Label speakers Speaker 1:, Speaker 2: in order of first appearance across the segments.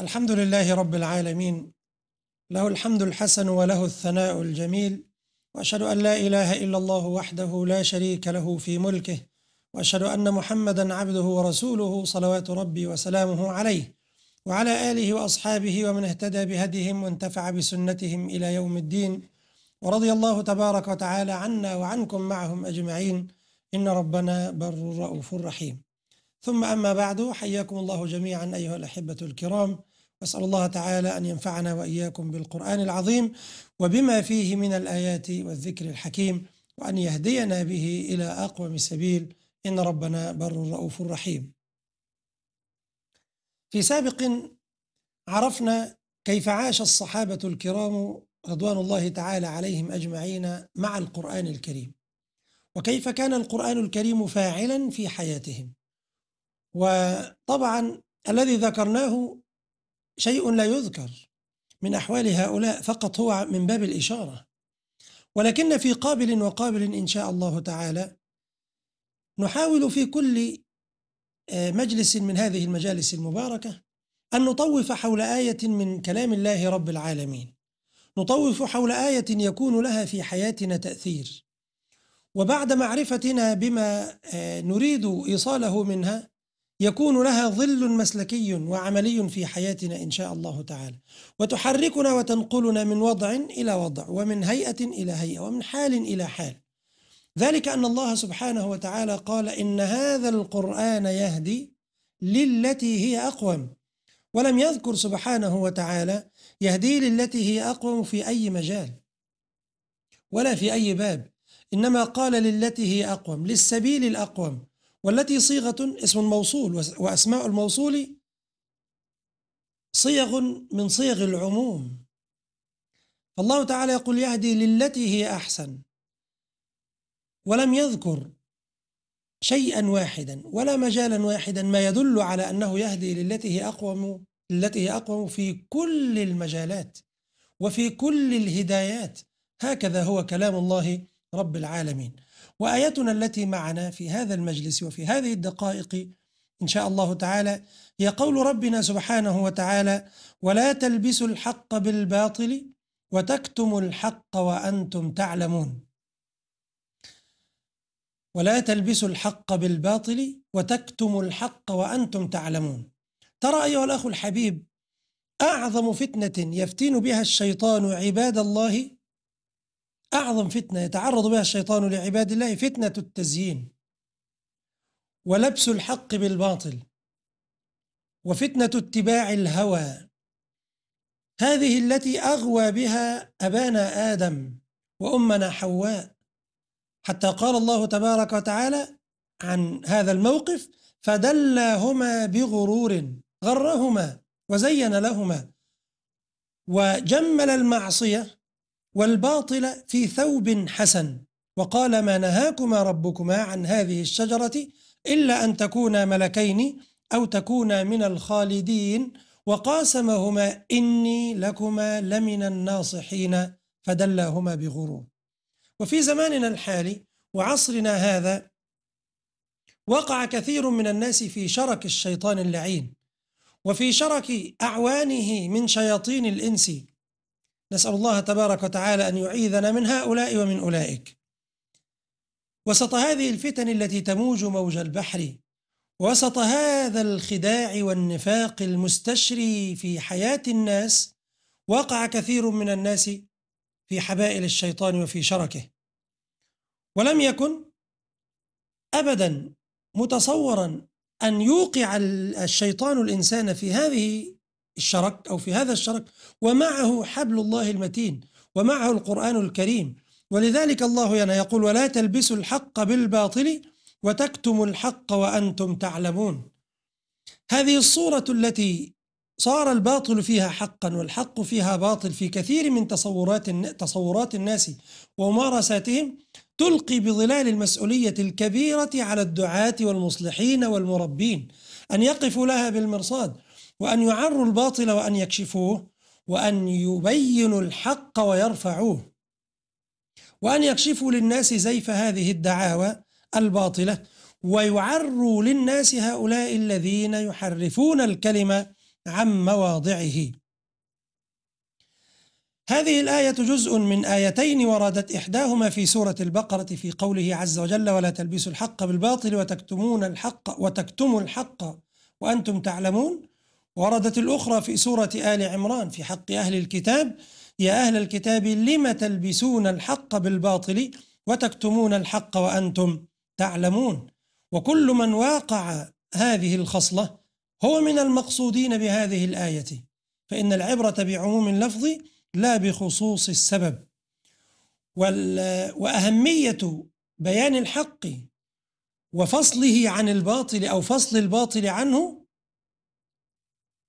Speaker 1: الحمد لله رب العالمين له الحمد الحسن وله الثناء الجميل واشهد ان لا اله الا الله وحده لا شريك له في ملكه واشهد ان محمدا عبده ورسوله صلوات ربي وسلامه عليه وعلى اله واصحابه ومن اهتدى بهديهم وانتفع بسنتهم الى يوم الدين ورضي الله تبارك وتعالى عنا وعنكم معهم اجمعين ان ربنا بر رؤوف رحيم ثم أما بعد حياكم الله جميعا أيها الأحبة الكرام أسأل الله تعالى أن ينفعنا وإياكم بالقرآن العظيم وبما فيه من الآيات والذكر الحكيم وأن يهدينا به إلى أقوم سبيل إن ربنا بر رؤوف رحيم في سابق عرفنا كيف عاش الصحابة الكرام رضوان الله تعالى عليهم أجمعين مع القرآن الكريم وكيف كان القرآن الكريم فاعلا في حياتهم وطبعا الذي ذكرناه شيء لا يذكر من أحوال هؤلاء فقط هو من باب الإشارة ولكن في قابل وقابل إن شاء الله تعالى نحاول في كل آه، مجلس من هذه المجالس المباركة أن نطوف حول آية من كلام الله رب العالمين نطوف حول آية يكون لها في حياتنا تأثير وبعد معرفتنا بما آه، نريد إيصاله منها يكون لها ظل مسلكي وعملي في حياتنا ان شاء الله تعالى وتحركنا وتنقلنا من وضع الى وضع ومن هيئه الى هيئه ومن حال الى حال ذلك ان الله سبحانه وتعالى قال ان هذا القران يهدي للتي هي اقوم ولم يذكر سبحانه وتعالى يهدي للتي هي اقوم في اي مجال ولا في اي باب انما قال للتي هي اقوم للسبيل الاقوم والتي صيغة اسم موصول وأسماء الموصول صيغ من صيغ العموم فالله تعالى يقول يهدي للتي هي أحسن ولم يذكر شيئا واحدا ولا مجالا واحدا ما يدل على أنه يهدي للتي هي أقوم التي هي أقوم في كل المجالات وفي كل الهدايات هكذا هو كلام الله رب العالمين وآيتنا التي معنا في هذا المجلس وفي هذه الدقائق إن شاء الله تعالى هي قول ربنا سبحانه وتعالى ولا تلبسوا الحق بالباطل وتكتموا الحق وأنتم تعلمون ولا تلبسوا الحق بالباطل وتكتموا الحق وأنتم تعلمون ترى أيها الأخ الحبيب أعظم فتنة يفتن بها الشيطان عباد الله أعظم فتنة يتعرض بها الشيطان لعباد الله فتنة التزيين ولبس الحق بالباطل وفتنة اتباع الهوى هذه التي أغوى بها أبانا آدم وأمنا حواء حتى قال الله تبارك وتعالى عن هذا الموقف فدلاهما بغرور غرهما وزين لهما وجمل المعصية والباطل في ثوب حسن وقال ما نهاكما ربكما عن هذه الشجرة إلا أن تكونا ملكين أو تكونا من الخالدين وقاسمهما إني لكما لمن الناصحين فدلاهما بغرور وفي زماننا الحالي وعصرنا هذا وقع كثير من الناس في شرك الشيطان اللعين وفي شرك أعوانه من شياطين الإنس نسأل الله تبارك وتعالى أن يعيذنا من هؤلاء ومن أولئك وسط هذه الفتن التي تموج موج البحر وسط هذا الخداع والنفاق المستشري في حياة الناس وقع كثير من الناس في حبائل الشيطان وفي شركه ولم يكن أبدا متصورا أن يوقع الشيطان الإنسان في هذه الشرك أو في هذا الشرك ومعه حبل الله المتين ومعه القرآن الكريم ولذلك الله ينا يعني يقول ولا تلبسوا الحق بالباطل وتكتموا الحق وأنتم تعلمون هذه الصورة التي صار الباطل فيها حقا والحق فيها باطل في كثير من تصورات تصورات الناس وممارساتهم تلقي بظلال المسؤولية الكبيرة على الدعاة والمصلحين والمربين أن يقفوا لها بالمرصاد وأن يعروا الباطل وأن يكشفوه وأن يبينوا الحق ويرفعوه وأن يكشفوا للناس زيف هذه الدعاوى الباطلة ويعروا للناس هؤلاء الذين يحرفون الكلمة عن مواضعه هذه الآية جزء من آيتين وردت إحداهما في سورة البقرة في قوله عز وجل ولا تلبسوا الحق بالباطل وتكتمون الحق وتكتموا الحق وأنتم تعلمون وردت الأخرى في سورة آل عمران في حق أهل الكتاب يا أهل الكتاب لم تلبسون الحق بالباطل وتكتمون الحق وأنتم تعلمون وكل من واقع هذه الخصلة هو من المقصودين بهذه الآية فإن العبرة بعموم اللفظ لا بخصوص السبب وأهمية بيان الحق وفصله عن الباطل أو فصل الباطل عنه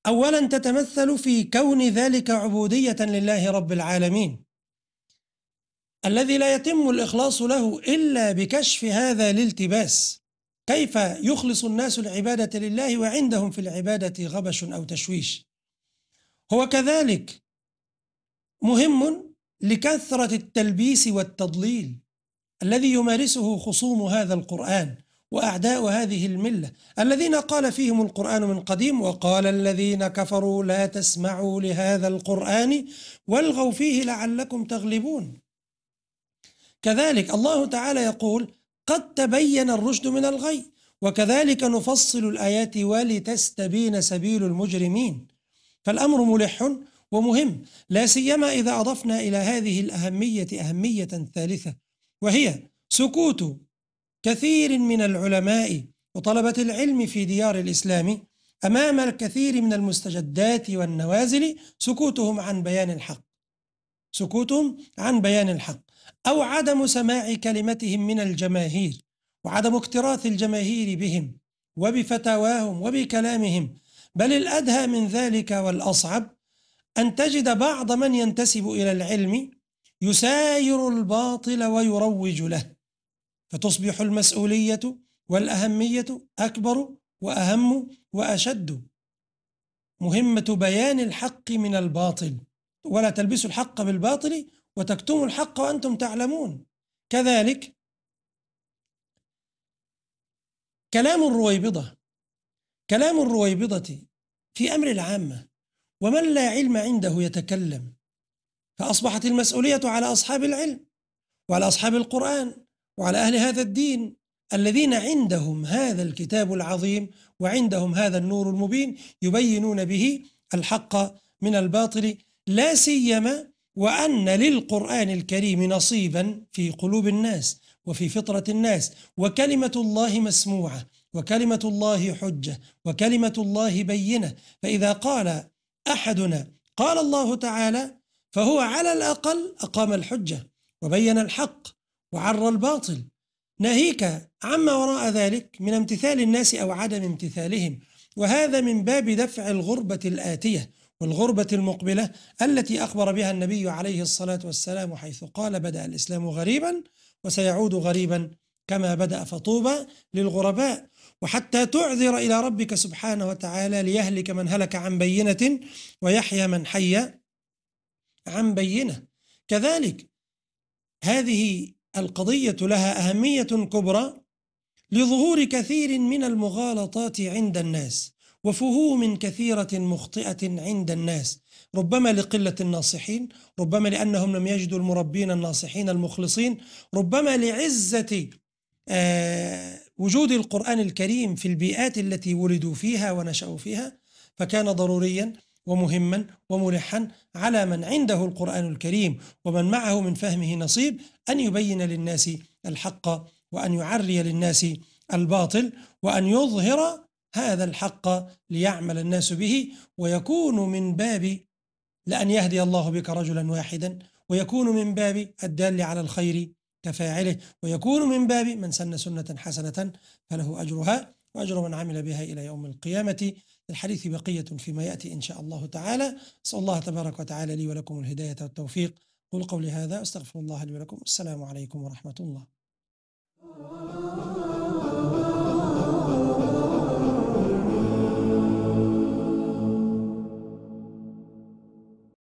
Speaker 1: اولا تتمثل في كون ذلك عبوديه لله رب العالمين الذي لا يتم الاخلاص له الا بكشف هذا الالتباس كيف يخلص الناس العباده لله وعندهم في العباده غبش او تشويش هو كذلك مهم لكثره التلبيس والتضليل الذي يمارسه خصوم هذا القران وأعداء هذه الملة الذين قال فيهم القرآن من قديم وقال الذين كفروا لا تسمعوا لهذا القرآن والغوا فيه لعلكم تغلبون كذلك الله تعالى يقول قد تبين الرشد من الغي وكذلك نفصل الآيات ولتستبين سبيل المجرمين فالأمر ملح ومهم لا سيما إذا أضفنا إلى هذه الأهمية أهمية ثالثة وهي سكوت كثير من العلماء وطلبة العلم في ديار الإسلام أمام الكثير من المستجدات والنوازل سكوتهم عن بيان الحق سكوتهم عن بيان الحق أو عدم سماع كلمتهم من الجماهير وعدم اكتراث الجماهير بهم وبفتاواهم وبكلامهم بل الأدهى من ذلك والأصعب أن تجد بعض من ينتسب إلى العلم يساير الباطل ويروج له فتصبح المسؤولية والأهمية أكبر وأهم وأشد مهمة بيان الحق من الباطل ولا تلبسوا الحق بالباطل وتكتموا الحق وأنتم تعلمون كذلك كلام الرويبضة كلام الرويبضة في أمر العامة ومن لا علم عنده يتكلم فأصبحت المسؤولية على أصحاب العلم وعلى أصحاب القرآن وعلى أهل هذا الدين الذين عندهم هذا الكتاب العظيم وعندهم هذا النور المبين يبينون به الحق من الباطل لا سيما وأن للقرآن الكريم نصيبا في قلوب الناس وفي فطرة الناس وكلمة الله مسموعة وكلمة الله حجة وكلمة الله بينة فإذا قال أحدنا قال الله تعالى فهو على الأقل أقام الحجة وبين الحق وعر الباطل ناهيك عما وراء ذلك من امتثال الناس أو عدم امتثالهم وهذا من باب دفع الغربة الآتية والغربة المقبلة التي أخبر بها النبي عليه الصلاة والسلام حيث قال بدأ الإسلام غريبا وسيعود غريبا كما بدأ فطوبى للغرباء وحتى تعذر إلى ربك سبحانه وتعالى ليهلك من هلك عن بينة ويحيى من حي عن بينة كذلك هذه القضية لها أهمية كبرى لظهور كثير من المغالطات عند الناس وفهوم كثيرة مخطئة عند الناس ربما لقلة الناصحين ربما لأنهم لم يجدوا المربين الناصحين المخلصين ربما لعزة آه، وجود القرآن الكريم في البيئات التي ولدوا فيها ونشأوا فيها فكان ضروريا ومهما وملحا على من عنده القرآن الكريم ومن معه من فهمه نصيب أن يبين للناس الحق وأن يعري للناس الباطل وأن يظهر هذا الحق ليعمل الناس به ويكون من باب لأن يهدي الله بك رجلا واحدا ويكون من باب الدال على الخير كفاعله ويكون من باب من سن سنة حسنة فله أجرها وأجر من عمل بها إلى يوم القيامة الحديث بقية فيما يأتي إن شاء الله تعالى أسأل الله تبارك وتعالى لي ولكم الهداية والتوفيق قل قولي هذا أستغفر الله لي ولكم السلام عليكم ورحمة الله